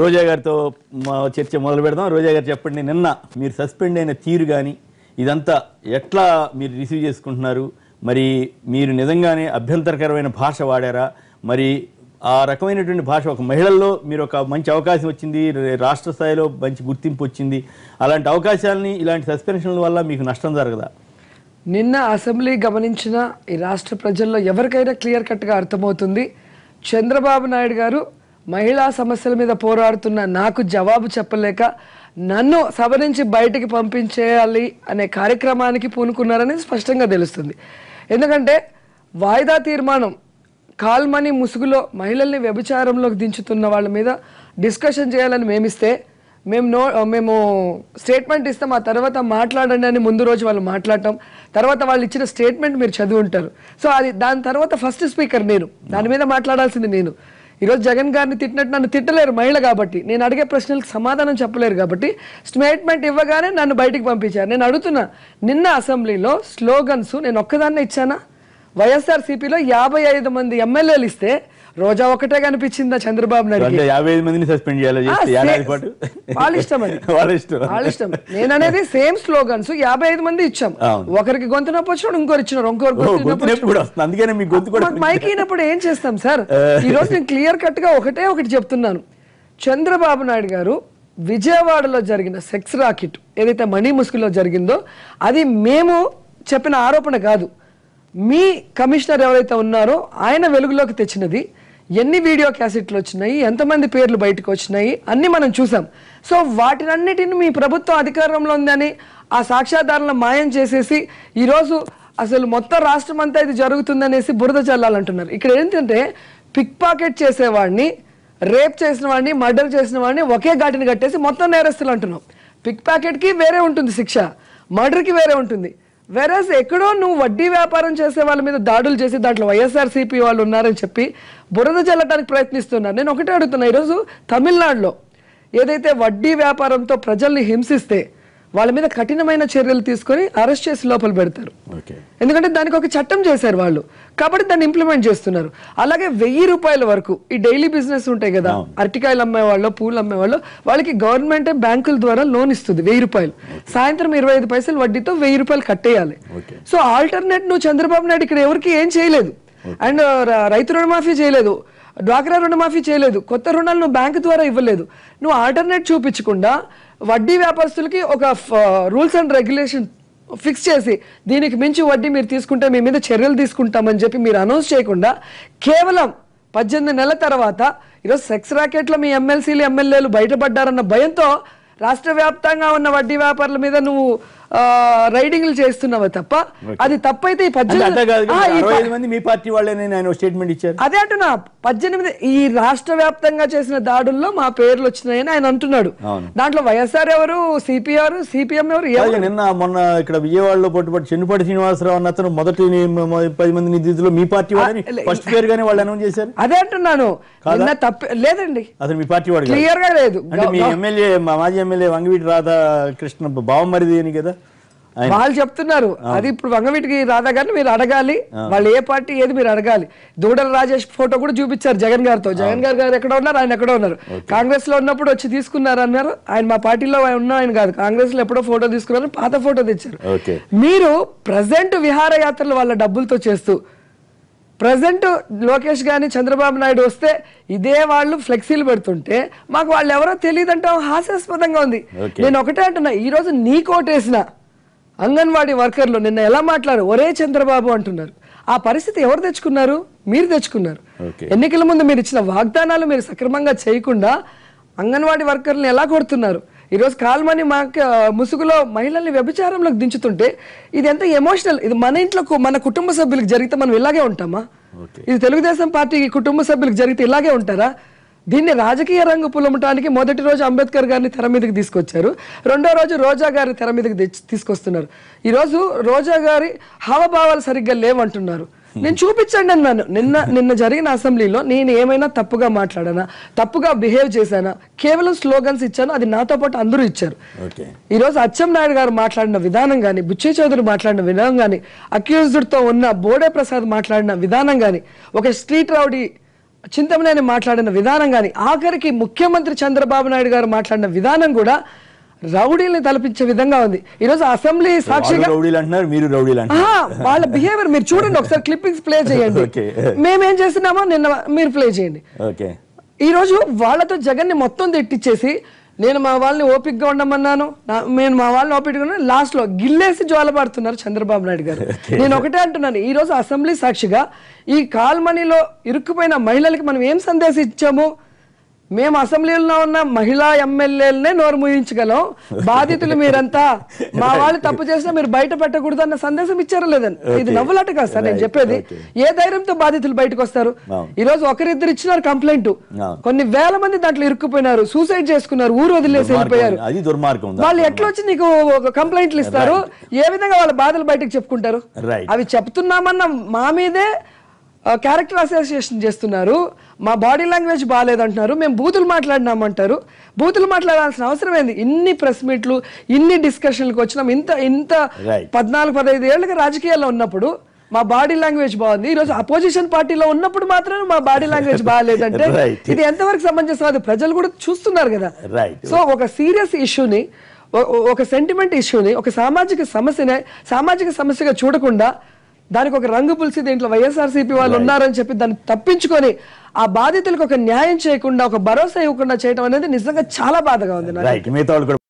రోజా గారితో మా చర్చ మొదలు పెడదాం రోజా గారు చెప్పండి నిన్న మీరు సస్పెండ్ అయిన తీరు కానీ ఇదంతా ఎట్లా మీరు రిసీవ్ చేసుకుంటున్నారు మరి మీరు నిజంగానే అభ్యంతరకరమైన భాష వాడారా మరి ఆ రకమైనటువంటి భాష ఒక మహిళల్లో మీరు ఒక మంచి అవకాశం వచ్చింది రాష్ట్ర స్థాయిలో మంచి గుర్తింపు వచ్చింది అలాంటి అవకాశాలని ఇలాంటి సస్పెన్షన్ల వల్ల మీకు నష్టం జరగదా నిన్న అసెంబ్లీ గమనించిన ఈ రాష్ట్ర ప్రజల్లో ఎవరికైనా క్లియర్ కట్గా అర్థమవుతుంది చంద్రబాబు నాయుడు గారు మహిళా సమస్యల మీద పోరాడుతున్న నాకు జవాబు చెప్పలేక నన్ను సభ నుంచి బయటికి పంపించేయాలి అనే కార్యక్రమానికి పూనుకున్నారని స్పష్టంగా తెలుస్తుంది ఎందుకంటే వాయిదా తీర్మానం కాల్మని ముసుగులో మహిళల్ని వ్యభిచారంలోకి దించుతున్న వాళ్ళ మీద డిస్కషన్ చేయాలని మేమిస్తే మేము నో మేము స్టేట్మెంట్ ఇస్తాం ఆ తర్వాత మాట్లాడండి అని ముందు రోజు వాళ్ళు మాట్లాడటం తర్వాత వాళ్ళు ఇచ్చిన స్టేట్మెంట్ మీరు చదివి ఉంటారు సో అది దాని తర్వాత ఫస్ట్ స్పీకర్ నేను దాని మీద మాట్లాడాల్సింది నేను ఈరోజు జగన్ గారిని తిట్టినట్టు నన్ను తిట్టలేరు మహిళ కాబట్టి నేను అడిగే ప్రశ్నలకు సమాధానం చెప్పలేరు కాబట్టి స్టేట్మెంట్ ఇవ్వగానే నన్ను బయటికి పంపించారు నేను అడుగుతున్నా నిన్న అసెంబ్లీలో స్లోగన్స్ నేను ఒక్కదాన్నే ఇచ్చానా వైఎస్ఆర్సీపీలో యాభై ఐదు మంది ఎమ్మెల్యేలు ఇస్తే రోజా ఒకటే కనిపించిందా చంద్రబాబు నాయుడు యాభై ఐదు మందిని సస్పెండ్ చేయాలి వాళ్ళ ఇష్టం ఇష్టం సేమ్ స్లోగన్స్ యాభై ఐదు మంది ఇచ్చాం ఒకరికి గొంతు నొప్పి వచ్చినప్పుడు ఇంకోరు ఇచ్చినారు ఇంకొకరు అందుకనే మీ గొంతు కూడా మైక్ అయినప్పుడు ఏం చేస్తాం సార్ ఈ రోజు నేను క్లియర్ కట్ గా ఒకటే ఒకటి చెప్తున్నాను చంద్రబాబు నాయుడు గారు విజయవాడలో జరిగిన సెక్స్ రాకెట్ ఏదైతే మణి ముసుగులో జరిగిందో అది మేము చెప్పిన ఆరోపణ కాదు మీ కమిషనర్ ఎవరైతే ఉన్నారో ఆయన వెలుగులోకి తెచ్చినది ఎన్ని వీడియో క్యాసెట్లు వచ్చినాయి ఎంతమంది పేర్లు బయటకు వచ్చినాయి అన్ని మనం చూసాం సో వాటినన్నిటిని మీ ప్రభుత్వం అధికారంలో ఉందని ఆ సాక్ష్యాధారణ మాయం చేసేసి ఈరోజు అసలు మొత్తం రాష్ట్రం అంతా ఇది జరుగుతుందనేసి బురద చల్లాలంటున్నారు ఇక్కడ ఏంటంటే పిక్ పాకెట్ చేసేవాడిని రేప్ చేసిన వాడిని మర్డర్ చేసిన వాడిని ఒకే ఘాటిని కట్టేసి మొత్తం నేరస్తులు అంటున్నాం పిక్ పాకెట్కి వేరే ఉంటుంది శిక్ష మర్డర్కి వేరే ఉంటుంది వెరస్ ఎక్కడో నువ్వు వడ్డీ వ్యాపారం చేసే వాళ్ళ మీద దాడులు చేసి దాంట్లో వైఎస్ఆర్సీపీ వాళ్ళు ఉన్నారని చెప్పి బురద చల్లటానికి ప్రయత్నిస్తున్నారు నేను ఒకటే అడుగుతున్నా ఈరోజు తమిళనాడులో ఏదైతే వడ్డీ వ్యాపారంతో ప్రజల్ని హింసిస్తే వాళ్ళ మీద కఠినమైన చర్యలు తీసుకొని అరెస్ట్ చేసి లోపల పెడతారు ఎందుకంటే దానికి ఒక చట్టం చేశారు వాళ్ళు కాబట్టి దాన్ని ఇంప్లిమెంట్ చేస్తున్నారు అలాగే వెయ్యి రూపాయల వరకు ఈ డైలీ బిజినెస్ ఉంటాయి కదా అరటికాయలు అమ్మేవాళ్ళు పూలు అమ్మేవాళ్ళు వాళ్ళకి గవర్నమెంట్ బ్యాంకుల ద్వారా లోన్ ఇస్తుంది వెయ్యి రూపాయలు సాయంత్రం ఇరవై ఐదు పైసలు వడ్డీతో వెయ్యి రూపాయలు కట్టేయాలి సో ఆల్టర్నేట్ నువ్వు చంద్రబాబు నాయుడు ఇక్కడ ఎవరికి ఏం చేయలేదు అండ్ రైతు రుణమాఫీ చేయలేదు డ్వాక్రా రుణమాఫీ చేయలేదు కొత్త రుణాలు నువ్వు బ్యాంకు ద్వారా ఇవ్వలేదు నువ్వు ఆల్టర్నేట్ చూపించకుండా వడ్డీ వ్యాపారస్తులకి ఒక రూల్స్ అండ్ రెగ్యులేషన్ ఫిక్స్ చేసి దీనికి మించి వడ్డీ మీరు తీసుకుంటే మీ మీద చర్యలు తీసుకుంటామని చెప్పి మీరు అనౌన్స్ చేయకుండా కేవలం పద్దెనిమిది నెలల తర్వాత ఈరోజు సెక్స్ ర్యాకెట్లో మీ ఎమ్మెల్సీలు ఎమ్మెల్యేలు బయటపడ్డారన్న భయంతో రాష్ట్ర వ్యాప్తంగా ఉన్న వడ్డీ వ్యాపారుల మీద నువ్వు రైడింగ్లు చేస్తున్నావా తప్ప అది తప్పైతే ఈ పద్దెనిమిది మీ పార్టీ వాళ్ళే ఆయన స్టేట్మెంట్ ఇచ్చారు అదే అంటున్నా పద్దెనిమిది ఈ రాష్ట్ర వ్యాప్తంగా చేసిన దాడుల్లో మా పేర్లు వచ్చినాయని ఆయన అంటున్నాడు దాంట్లో వైఎస్ఆర్ ఎవరు సిపిఆర్ సిపిఎం ఎవరు నిన్న మొన్న ఇక్కడ విజయవాడలో పట్టుబడి చెన్నుపాటి శ్రీనివాసరావు అన్న అతను మొదటి పది మంది నిధులు మీ పార్టీ వాళ్ళని ఫస్ట్ పేరు గానీ వాళ్ళు అనౌన్స్ చేశారు అదే అంటున్నాను నిన్న తప్ప లేదండి అతను మీ పార్టీ వాడు క్లియర్ గా లేదు అంటే మీ ఎమ్మెల్యే మాజీ ఎమ్మెల్యే వంగవీటి రాధాకృష్ణ బావమరిది అని కదా వాళ్ళు చెప్తున్నారు అది ఇప్పుడు వంగవీటికి రాదా గారిని మీరు అడగాలి వాళ్ళు ఏ పార్టీ ఏది మీరు అడగాలి దూడల రాజేష్ ఫోటో కూడా చూపించారు జగన్ గారితో జగన్ గారు గారు ఎక్కడ ఉన్నారు ఆయన ఎక్కడ ఉన్నారు కాంగ్రెస్ లో ఉన్నప్పుడు వచ్చి తీసుకున్నారు అన్నారు ఆయన మా పార్టీలో ఉన్న ఆయన కాదు కాంగ్రెస్ లో ఎప్పుడో ఫోటో తీసుకున్నారు పాత ఫోటో తెచ్చారు మీరు ప్రజెంట్ విహారయాత్రలు వాళ్ళ డబ్బులతో చేస్తూ ప్రజెంట్ లోకేష్ గాని చంద్రబాబు నాయుడు వస్తే ఇదే వాళ్ళు ఫ్లెక్సీలు పెడుతుంటే మాకు వాళ్ళు ఎవరో తెలియదంటే హాస్యాస్పదంగా ఉంది నేను ఒకటే అంటున్నా రోజు నీ కోటేసిన అంగన్వాడీ వర్కర్లు నిన్న ఎలా మాట్లాడారు ఒరే చంద్రబాబు అంటున్నారు ఆ పరిస్థితి ఎవరు తెచ్చుకున్నారు మీరు తెచ్చుకున్నారు ఎన్నికల ముందు మీరు ఇచ్చిన వాగ్దానాలు మీరు సక్రమంగా చేయకుండా అంగన్వాడీ వర్కర్లను ఎలా కొడుతున్నారు ఈరోజు కాల్మని మా ముసుగులో మహిళల్ని వ్యభిచారంలోకి దించుతుంటే ఇది ఎంత ఎమోషనల్ ఇది మన ఇంట్లో మన కుటుంబ సభ్యులకు జరిగితే మనం ఇలాగే ఉంటామా ఇది తెలుగుదేశం పార్టీ కుటుంబ సభ్యులకు జరిగితే ఇలాగే ఉంటారా దీన్ని రాజకీయ రంగు పులమటానికి మొదటి రోజు అంబేద్కర్ గారిని తెర మీదకి తీసుకొచ్చారు రెండో రోజు రోజా గారిని తెర మీదకి తీసుకొస్తున్నారు ఈరోజు రోజా గారి హావభావాలు సరిగ్గా లేవంటున్నారు నేను చూపించండి అన్నాను నిన్న నిన్న జరిగిన అసెంబ్లీలో నేను ఏమైనా తప్పుగా మాట్లాడానా తప్పుగా బిహేవ్ చేశానా కేవలం స్లోగన్స్ ఇచ్చాను అది నాతో పాటు అందరూ ఇచ్చారు ఈరోజు నాయుడు గారు మాట్లాడిన విధానం కానీ బుచ్చే చౌదరి మాట్లాడిన విధానం కానీ అక్యూజ్డ్తో ఉన్న బోడే ప్రసాద్ మాట్లాడిన విధానం కానీ ఒక స్ట్రీట్ రౌడీ చింతమనేని మాట్లాడిన విధానం కానీ ఆఖరికి ముఖ్యమంత్రి చంద్రబాబు నాయుడు గారు మాట్లాడిన విధానం కూడా రౌడీల్ని తలపించే విధంగా ఉంది ఈ రోజు అసెంబ్లీ సాక్షిగా అంటున్నారు వాళ్ళ బిహేవియర్ మీరు చూడండి ఒకసారి క్లిప్పింగ్స్ ప్లే చేయండి మేమేం చేస్తున్నామో నిన్న మీరు ప్లే చేయండి ఈ రోజు వాళ్ళతో జగన్ ని మొత్తం తెట్టించేసి నేను మా వాళ్ళని ఓపిక్గా ఉండమన్నాను నేను మా వాళ్ళని ఓపికగా లాస్ట్లో గిల్లేసి పడుతున్నారు చంద్రబాబు నాయుడు గారు నేను ఒకటే అంటున్నాను ఈరోజు అసెంబ్లీ సాక్షిగా ఈ కాల్మనీలో ఇరుక్కుపోయిన మహిళలకి మనం ఏం సందేశం ఇచ్చాము మేము అసెంబ్లీలో ఉన్న మహిళా ఎమ్మెల్యేలనే నోరు ముయించగలం బాధితులు మీరంతా మా వాళ్ళు తప్పు చేసినా మీరు బయట పెట్టకూడదు అన్న సందేశం ఇచ్చారు లేదని ఇది నవ్వులట కాదు సార్ నేను చెప్పేది ఏ ధైర్యంతో బాధితులు బయటకు వస్తారు ఈ రోజు ఒకరిద్దరు ఇచ్చినారు కంప్లైంట్ కొన్ని వేల మంది దాంట్లో ఇరుక్కుపోయినారు సూసైడ్ చేసుకున్నారు ఊరు వదిలేసి వెళ్ళిపోయారు వాళ్ళు ఎట్లా వచ్చి నీకు కంప్లైంట్లు ఇస్తారు ఏ విధంగా వాళ్ళ బాధలు బయటకు చెప్పుకుంటారు అవి చెప్తున్నామన్న మా మీదే క్యారెక్టర్ అసోసియేషన్ చేస్తున్నారు మా బాడీ లాంగ్వేజ్ బాగాలేదంటున్నారు మేము బూతులు మాట్లాడినామంటారు బూతులు మాట్లాడాల్సిన అవసరం ఏంది ఇన్ని ప్రెస్ మీట్లు ఇన్ని డిస్కషన్లకు వచ్చినాం ఇంత ఇంత పద్నాలుగు పదహైదు ఏళ్ళకి రాజకీయాల్లో ఉన్నప్పుడు మా బాడీ లాంగ్వేజ్ బాగుంది ఈ రోజు అపోజిషన్ పార్టీలో ఉన్నప్పుడు మాత్రమే మా బాడీ లాంగ్వేజ్ బాగాలేదంటే ఇది ఎంతవరకు సంబంధించిన అది ప్రజలు కూడా చూస్తున్నారు కదా సో ఒక సీరియస్ ఇష్యూని ఒక సెంటిమెంట్ ఇష్యూని ఒక సామాజిక సమస్యనే సామాజిక సమస్యగా చూడకుండా దానికి ఒక రంగు పులిసి దీంట్లో వైఎస్ఆర్సీపీ వాళ్ళు ఉన్నారని చెప్పి దాన్ని తప్పించుకొని ఆ బాధితులకు ఒక న్యాయం చేయకుండా ఒక భరోసా ఇవ్వకుండా చేయడం అనేది నిజంగా చాలా బాధగా ఉంది